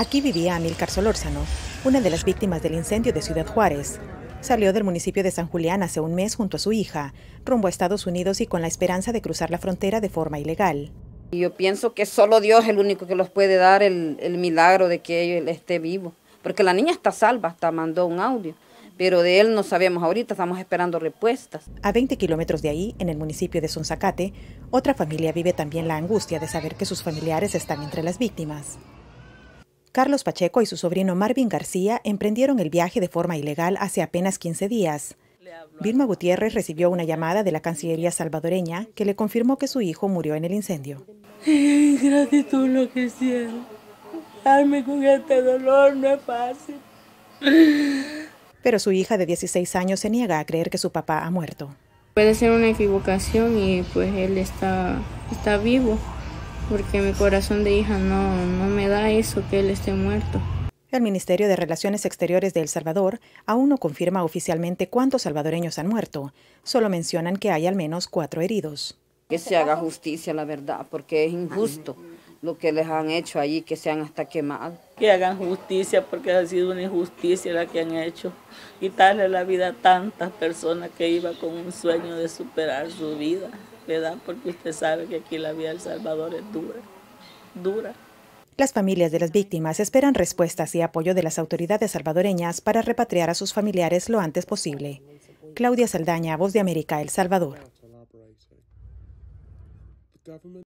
Aquí vivía Amilcar Solórzano, una de las víctimas del incendio de Ciudad Juárez. Salió del municipio de San Julián hace un mes junto a su hija, rumbo a Estados Unidos y con la esperanza de cruzar la frontera de forma ilegal. Yo pienso que solo Dios es el único que los puede dar el, milagro de que él esté vivo, porque la niña está salva, hasta mandó un audio pero de él no sabemos ahorita, estamos esperando respuestas. A 20 kilómetros de ahí, en el municipio de Sonzacate, otra familia vive también la angustia de saber que sus familiares están entre las víctimas. Carlos Pacheco y su sobrino Marvin García emprendieron el viaje de forma ilegal hace apenas 15 días. Vilma Gutiérrez recibió una llamada de la Cancillería salvadoreña que le confirmó que su hijo murió en el incendio. Gratitud lo que Darme con este dolor no es fácil. Pero su hija de 16 años se niega a creer que su papá ha muerto. Puede ser una equivocación y pues él está, está vivo porque mi corazón de hija no, no me da eso que él esté muerto. El Ministerio de Relaciones Exteriores de El Salvador aún no confirma oficialmente cuántos salvadoreños han muerto, solo mencionan que hay al menos cuatro heridos. Que se haga justicia, la verdad, porque es injusto lo que les han hecho allí, que se han hasta quemado. Que hagan justicia, porque ha sido una injusticia la que han hecho. Quitarle la vida a tantas personas que iban con un sueño de superar su vida porque usted sabe que aquí la vida del Salvador es dura, dura. Las familias de las víctimas esperan respuestas y apoyo de las autoridades salvadoreñas para repatriar a sus familiares lo antes posible. Claudia Saldaña, Voz de América, El Salvador.